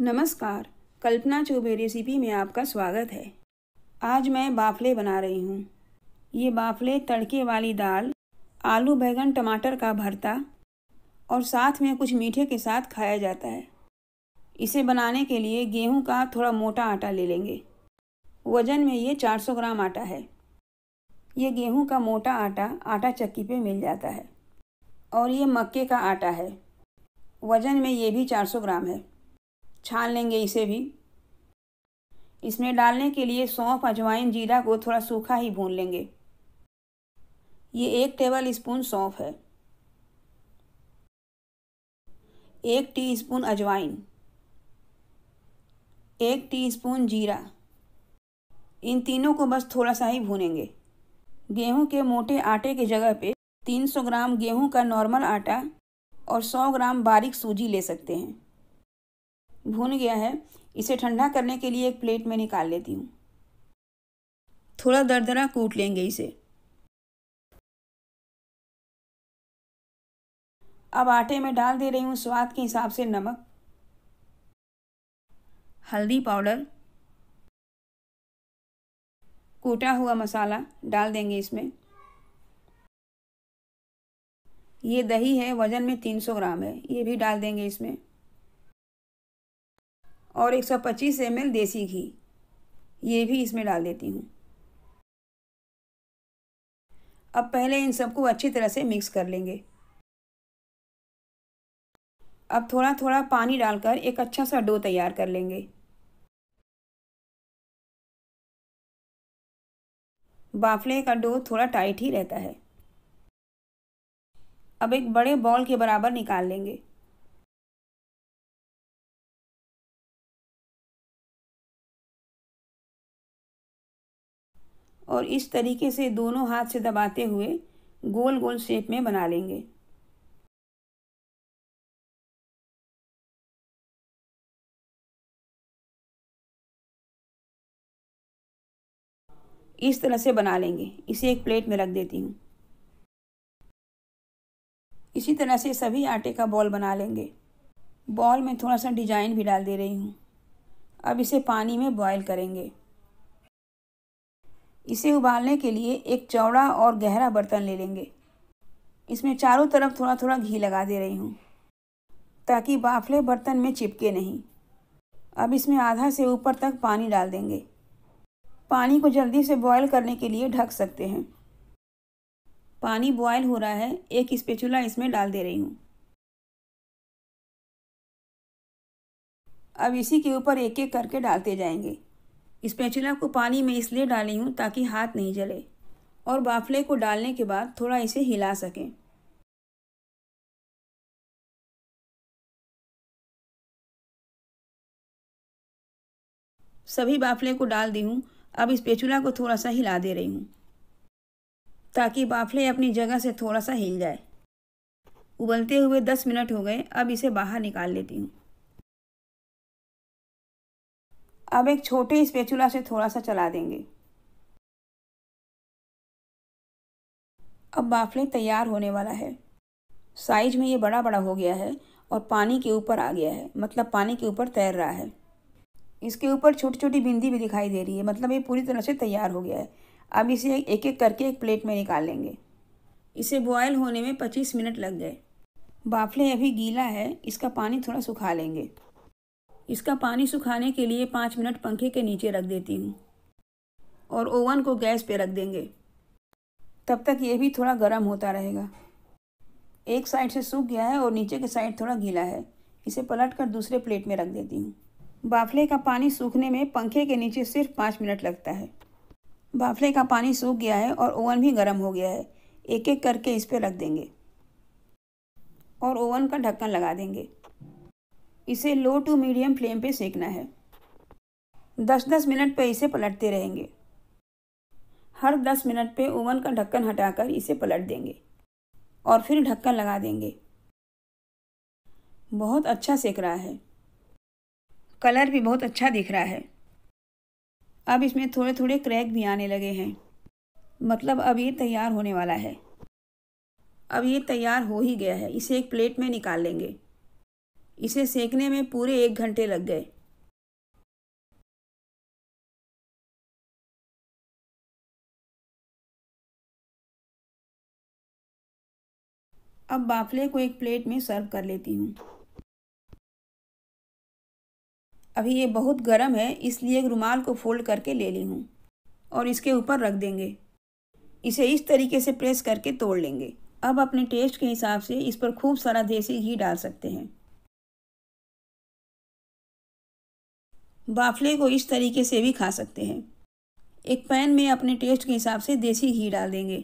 नमस्कार कल्पना चौबे रेसिपी में आपका स्वागत है आज मैं बाफले बना रही हूँ ये बाफले तड़के वाली दाल आलू बैगन टमाटर का भरता और साथ में कुछ मीठे के साथ खाया जाता है इसे बनाने के लिए गेहूं का थोड़ा मोटा आटा ले लेंगे वज़न में ये 400 ग्राम आटा है ये गेहूं का मोटा आटा आटा चक्की पे मिल जाता है और ये मक्के का आटा है वज़न में ये भी 400 ग्राम है छान लेंगे इसे भी इसमें डालने के लिए सौंफ अजवाइन जीरा को थोड़ा सूखा ही भून लेंगे ये एक टेबल स्पून सौंफ है एक टीस्पून अजवाइन एक टीस्पून जीरा इन तीनों को बस थोड़ा सा ही भूनेंगे गेहूं के मोटे आटे की जगह पे 300 ग्राम गेहूं का नॉर्मल आटा और 100 ग्राम बारीक सूजी ले सकते हैं भून गया है इसे ठंडा करने के लिए एक प्लेट में निकाल लेती हूँ थोड़ा दरदरा कूट लेंगे इसे अब आटे में डाल दे रही हूँ स्वाद के हिसाब से नमक हल्दी पाउडर कूटा हुआ मसाला डाल देंगे इसमें ये दही है वज़न में 300 ग्राम है ये भी डाल देंगे इसमें और 125 ml देसी घी ये भी इसमें डाल देती हूँ अब पहले इन सबको अच्छी तरह से मिक्स कर लेंगे अब थोड़ा थोड़ा पानी डालकर एक अच्छा सा डो तैयार कर लेंगे बाफले का डो थोड़ा टाइट ही रहता है अब एक बड़े बॉल के बराबर निकाल लेंगे और इस तरीके से दोनों हाथ से दबाते हुए गोल गोल शेप में बना लेंगे इस तरह से बना लेंगे इसे एक प्लेट में रख देती हूँ इसी तरह से सभी आटे का बॉल बना लेंगे बॉल में थोड़ा सा डिजाइन भी डाल दे रही हूँ अब इसे पानी में बॉयल करेंगे इसे उबालने के लिए एक चौड़ा और गहरा बर्तन ले लेंगे इसमें चारों तरफ थोड़ा थोड़ा घी लगा दे रही हूँ ताकि बाफले बर्तन में चिपके नहीं अब इसमें आधा से ऊपर तक पानी डाल देंगे पानी को जल्दी से बॉयल करने के लिए ढक सकते हैं पानी बॉयल हो रहा है एक स्पेचुला इसमें डाल दे रही हूँ अब इसी के ऊपर एक एक करके डालते जाएंगे स्पैचुला को पानी में इसलिए डाली हूँ ताकि हाथ नहीं जले और बाफले को डालने के बाद थोड़ा इसे हिला सकें सभी बाफले को डाल दी हूँ अब स्पैचुला को थोड़ा सा हिला दे रही हूँ ताकि बाफले अपनी जगह से थोड़ा सा हिल जाए उबलते हुए दस मिनट हो गए अब इसे बाहर निकाल लेती हूँ अब एक छोटे स्पेचुला से थोड़ा सा चला देंगे अब बाफले तैयार होने वाला है साइज में ये बड़ा बड़ा हो गया है और पानी के ऊपर आ गया है मतलब पानी के ऊपर तैर रहा है इसके ऊपर छोटी छोटी बिंदी भी दिखाई दे रही है मतलब ये पूरी तरह से तैयार हो गया है अब इसे एक एक करके एक प्लेट में निकाल लेंगे इसे बॉयल होने में 25 मिनट लग गए बाफले अभी गीला है इसका पानी थोड़ा सुखा लेंगे इसका पानी सुखाने के लिए पाँच मिनट पंखे के नीचे रख देती हूँ और ओवन को गैस पे रख देंगे तब तक ये भी थोड़ा गर्म होता रहेगा एक साइड से सूख गया है और नीचे के साइड थोड़ा गीला है इसे पलट कर दूसरे प्लेट में रख देती हूँ बाफले का पानी सूखने में पंखे के नीचे सिर्फ पाँच मिनट लगता है बाफले का पानी सूख गया है और ओवन भी गर्म हो गया है एक एक करके इस पर रख देंगे और ओवन का ढक्कन लगा देंगे इसे लो टू मीडियम फ्लेम पे सेकना है 10-10 मिनट पे इसे पलटते रहेंगे हर 10 मिनट पे ओवन का ढक्कन हटाकर इसे पलट देंगे और फिर ढक्कन लगा देंगे बहुत अच्छा सेक रहा है कलर भी बहुत अच्छा दिख रहा है अब इसमें थोड़े थोड़े क्रैक भी आने लगे हैं मतलब अब ये तैयार होने वाला है अब ये तैयार हो ही गया है इसे एक प्लेट में निकाल लेंगे इसे सेकने में पूरे एक घंटे लग गए अब बाफले को एक प्लेट में सर्व कर लेती हूँ अभी ये बहुत गर्म है इसलिए एक रुमाल को फोल्ड करके ले ली हूँ और इसके ऊपर रख देंगे इसे इस तरीके से प्रेस करके तोड़ लेंगे अब अपने टेस्ट के हिसाब से इस पर खूब सारा देसी घी डाल सकते हैं बाफले को इस तरीके से भी खा सकते हैं एक पैन में अपने टेस्ट के हिसाब से देसी घी डाल देंगे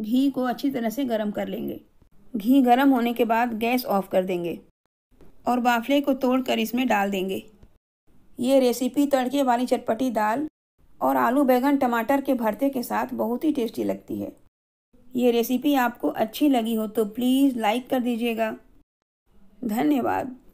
घी को अच्छी तरह से गर्म कर लेंगे घी गर्म होने के बाद गैस ऑफ कर देंगे और बाफले को तोड़कर इसमें डाल देंगे ये रेसिपी तड़के वाली चटपटी दाल और आलू बैगन टमाटर के भरते के साथ बहुत ही टेस्टी लगती है ये रेसिपी आपको अच्छी लगी हो तो प्लीज़ लाइक कर दीजिएगा धन्यवाद